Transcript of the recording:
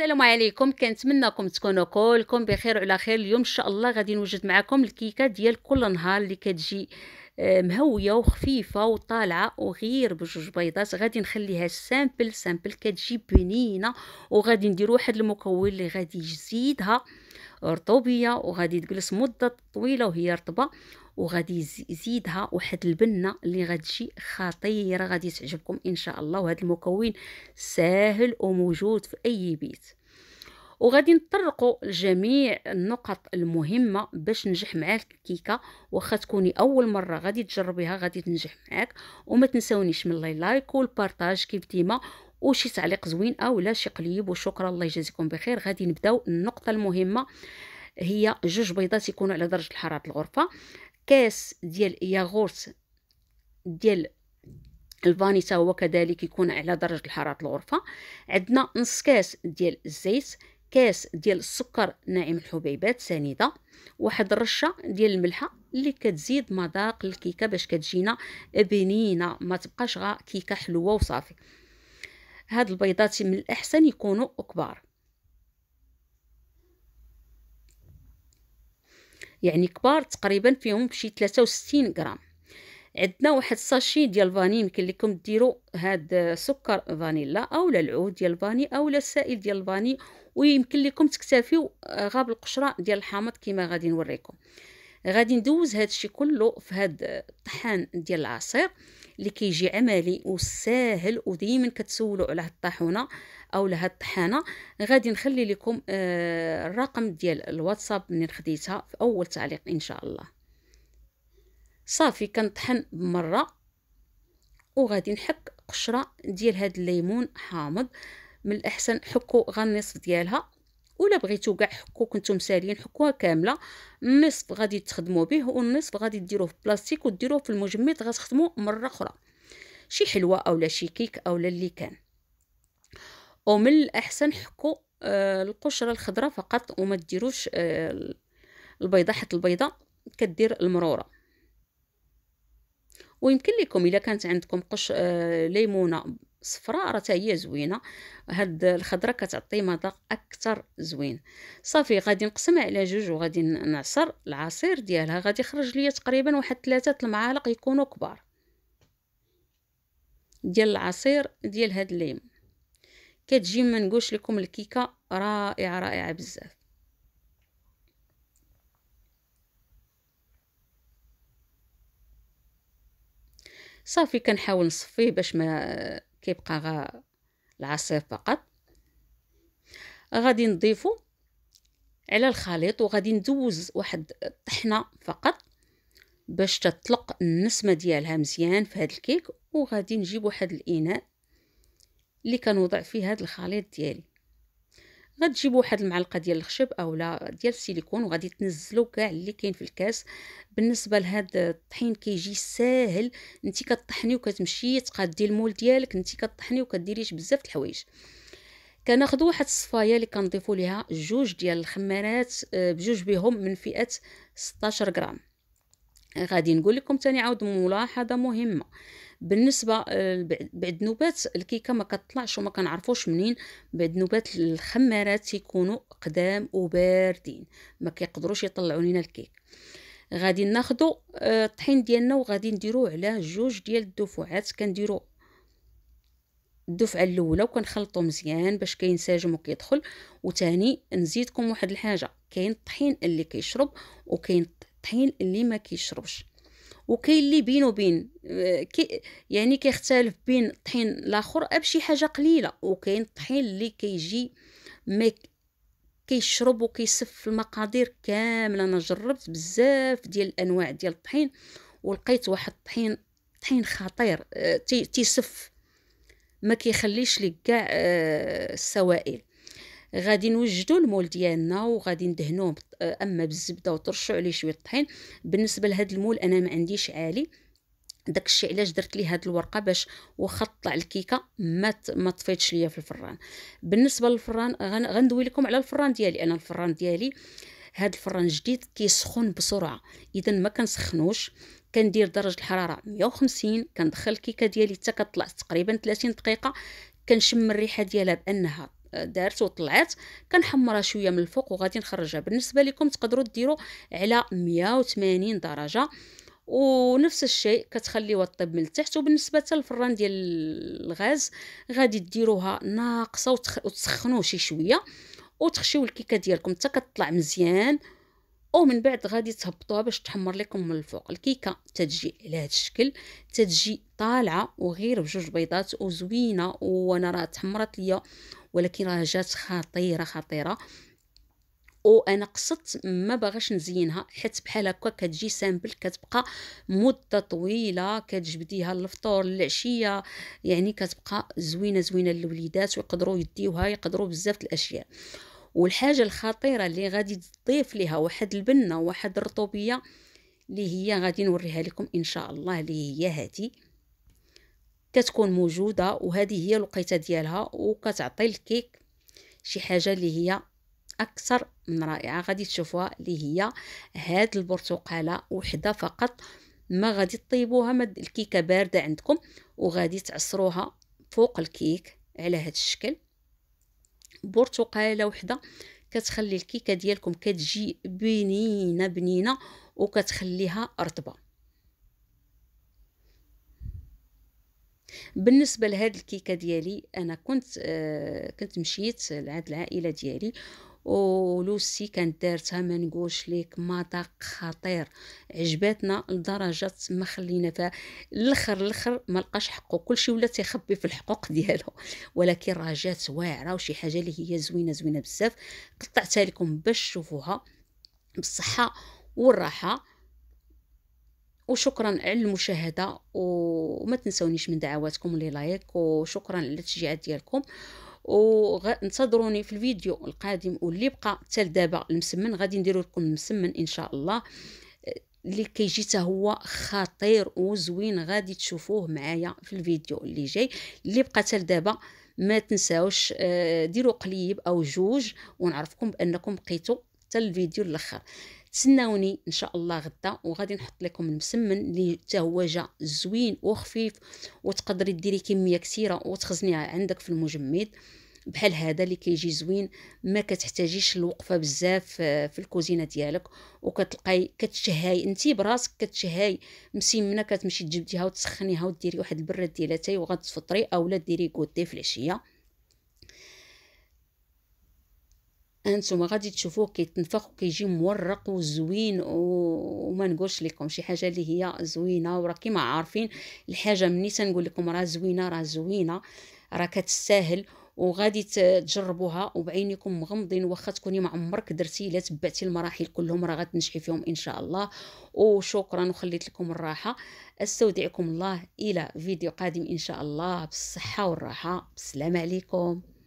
السلام عليكم كنتمنىكم تكونوا كلكم بخير وعلى خير اليوم ان شاء الله غادي نوجد معكم الكيكه ديال كل نهار اللي كتجي آه، مهويه وخفيفه وطالعه وغير بجوج بيضات غادي نخليها سامبل سامبل كتجي بنينه وغادي ندير واحد المكون اللي غادي يزيدها رطوبيه وغادي تجلس مده طويله وهي رطبه وغادي يزيدها واحد البنه اللي غتجي خطيره غادي تعجبكم ان شاء الله وهذا المكون ساهل وموجود في اي بيت وغادي نطرقوا لجميع النقط المهمه باش نجح معاك الكيكه واخا تكوني اول مره غادي تجربيها غادي تنجح معاك وما تنساونيش من لايك والبارطاج كيف ديما وشي تعليق زوين اولا شي قليب وشكرا الله يجازيكم بخير غادي نبداو النقطه المهمه هي جوج بيضات يكونوا على درجه الحراره الغرفه كاس ديال ياغورت ديال الفانيسا هو كذلك يكون على درجة الحرارة الغرفة عندنا نص كاس ديال الزيت كاس ديال السكر ناعم الحبيبات سنيده واحد الرشه ديال الملحه اللي كتزيد مذاق الكيكه باش كتجينا بنينه ما تبقاش غا كيكه حلوه وصافي هاد البيضات من الاحسن يكونوا كبار يعني كبار تقريبا فيهم شي 63 غرام عندنا واحد الساشي ديال فاني يمكن لكم ديروا هاد سكر فانيلا اولا العود ديال الفاني اولا السائل ديال الفاني ويمكن لكم تكتفيو آه، غاب القشره ديال الحامض كما غادي نوريكم غادي ندوز هذا الشيء كله في هذا الطحان ديال العصير اللي كيجي عملي وساهل وديما كتسولوا على هاد الطاحونه او لها الطحانه غادي نخلي لكم آه الرقم ديال الواتساب منين خديتها في اول تعليق ان شاء الله صافي كنطحن بمره وغادي نحك قشره ديال هاد الليمون حامض من الاحسن حكوا غير النصف ديالها ولا بغيتو كاع حكو كنتو ساليين حكوها كامله النصف غادي تخدموا به والنصف غادي ديروه في بلاستيك وديروه في المجمد غتخدموا مره اخرى شي حلوه اولا شي كيك اولا اللي كان ومن الاحسن حكو آه القشره الخضراء فقط وما ديروش آه البيضه حيت البيضه كدير المروره ويمكن لكم الا كانت عندكم قش آه ليمونه صفراء راه هي زوينه هاد الخضره كتعطي مذاق اكثر زوين صافي غادي نقسمها على جوج وغادي نعصر العصير ديالها غادي يخرج ليا تقريبا واحد ثلاثه المعالق يكونوا كبار ديال العصير ديال هاد الليم كتجي ما نقولش لكم الكيكه رائعه رائعه بزاف صافي كنحاول نصفيه باش ما كيبقى غا العصير فقط غادي نضيفو على الخليط وغادي ندوز واحد الطحنه فقط باش تطلق النسمه ديالها مزيان في هذا الكيك وغادي نجيب واحد الاناء اللي كنوضع فيه هذا الخليط ديالي غتجيبوا واحد المعلقه ديال الخشب اولا ديال السيليكون وغادي تنزلوا كاع اللي كاين في الكاس بالنسبه لهاد الطحين كيجي ساهل انت كطحني وكتمشي تقادي المول ديالك انت كطحني وكديريش بزاف د الحوايج كناخذوا واحد الصفايه اللي كنضيفوا ليها جوج ديال الخمارات آه، بجوج بهم من فئه 16 غرام غادي نقول لكم تاني عاود ملاحظه مهمه بالنسبه آه، بعد نوبات الكيكه ما كتطلعش وما كنعرفوش منين بعد نوبات الخمارات يكونوا قدام وباردين ما كيقدروش يطلعوا لينا الكيك غادي ناخذوا آه، الطحين ديالنا وغادي نديروه على جوج ديال الدفعات كنديروا الدفعه الاولى وكنخلطو مزيان باش كينسجم وكيدخل وثاني نزيدكم واحد الحاجه كاين الطحين اللي كيشرب وكاين الطحين اللي ما كيشربش وكاين اللي بين وبين آه، كي يعني كيختلف بين الطحين الاخر بشي حاجه قليله وكاين الطحين اللي كيجي ما كيشرب وكيسف في المقادير كامله انا جربت بزاف ديال الانواع ديال الطحين ولقيت واحد الطحين طحين خطير آه، تيسف ما كيخليش لك كاع آه، السوائل غادي نوجدوا المول ديالنا وغادي ندهنوه اما بالزبده وترشوا عليه شويه الطحين بالنسبه لهذا المول انا ما عنديش عالي داكشي علاش درت لي هاد الورقه باش واخا طلع الكيكه ما ما طفيتش ليا في الفران بالنسبه للفران غندوي لكم على الفران ديالي انا الفران ديالي هاد الفران جديد كيسخن بسرعه اذا ما كنسخنوش كندير درجه الحراره 150 كندخل الكيكه ديالي حتى كطلع تقريبا 30 دقيقه كنشم الريحه ديالها بانها دارت وطلعت كنحمرها شويه من الفوق وغادي نخرجها بالنسبه لكم تقدروا ديروا على 180 درجه ونفس الشيء كتخليوها طيب من التحت وبالنسبه حتى للفران ديال الغاز غادي ديروها ناقصه وتسخنوه شي شويه وتخشيو الكيكه ديالكم حتى كتطلع مزيان ومن بعد غادي تهبطوها باش تحمر لكم من الفوق الكيكه تتجي على هذا الشكل تتجي طالعه وغير بجوج بيضات وزوينه وانا راه تحمرت ليا ولكن راه جات خطيره خطيره وانا قصدت ما باغاش نزينها حيت بحال هكا كتجي سامبل كتبقى مده طويله كتجبديها للفطور للعشيه يعني كتبقى زوينه زوينه للوليدات ويقدروا يديوها يقدروا بزاف الاشياء والحاجه الخطيره اللي غادي تضيف ليها واحد البنه وواحد الرطوبيه اللي هي غادي نوريها لكم ان شاء الله اللي هي هذه كتكون موجوده وهذه هي الوقيته ديالها وكتعطي الكيك شي حاجه اللي هي اكثر من رائعه غادي تشوفوها اللي هي هاد البرتقاله وحده فقط ما غادي تطيبوها مد الكيكه بارده عندكم وغادي تعصروها فوق الكيك على هاد الشكل برتقاله وحده كتخلي الكيكه ديالكم كتجي بنينه بنينه وكتخليها رطبه بالنسبه لهاد الكيكه ديالي انا كنت آه كنت مشيت لعند العائله ديالي ولوسي كانت دارتها ما نقولش ليك مذاق خطير عجباتنا لدرجه ما خلينا فيها الاخر الاخر ما لقاش حقه كلشي ولا تيخبي في الحقوق ديالو ولكن راه جات واعره وشي حاجه اللي هي زوينه زوينه بزاف قطعتها لكم باش تشوفوها بالصحه والراحه وشكرا على المشاهده وما تنسونيش من دعواتكم لي لايك وشكرا على التشجيعات ديالكم وانتظروني في الفيديو القادم واللي بقى حتى لدابا المسمن غادي نديرو لكم المسمن ان شاء الله اللي كيجي حتى هو خطير وزوين غادي تشوفوه معايا في الفيديو اللي جاي اللي بقى حتى لدابا ما تنساوش آه، ديروا قليب او جوج ونعرفكم بانكم بقيتوا حتى الفيديو الاخر تسناوني ان شاء الله غدا وغادي نحط لكم المسمن اللي حتى هو جا زوين وخفيف وتقدري ديري كميه كثيره وتخزنيها عندك في المجمد بحال هذا اللي كيجي زوين ما كتحتاجيش الوقفه بزاف آه، في الكوزينه ديالك وكتلقاي كتشهاي انت براسك كتشهاي مسمنه كتمشي تجبديها وتسخنيها وديري واحد البراد ديال اتاي وغتفطري اولا ديري كوتي في العشيه انتم غادي تشوفوه كيتنفخ وكيجي مورق وزوين وما نقولش لكم شي حاجه اللي هي زوينه وراه كيما عارفين الحاجه مني تنقول لكم راه زوينه راه زوينه راه كتستاهل وغادي تجربوها وبعينكم مغمضين واخا تكوني معمرك درتي الا تبعتي المراحل كلهم راه غتنجحي فيهم ان شاء الله وشكرا وخليت لكم الراحه استودعكم الله الى فيديو قادم ان شاء الله بالصحه والراحه السلام عليكم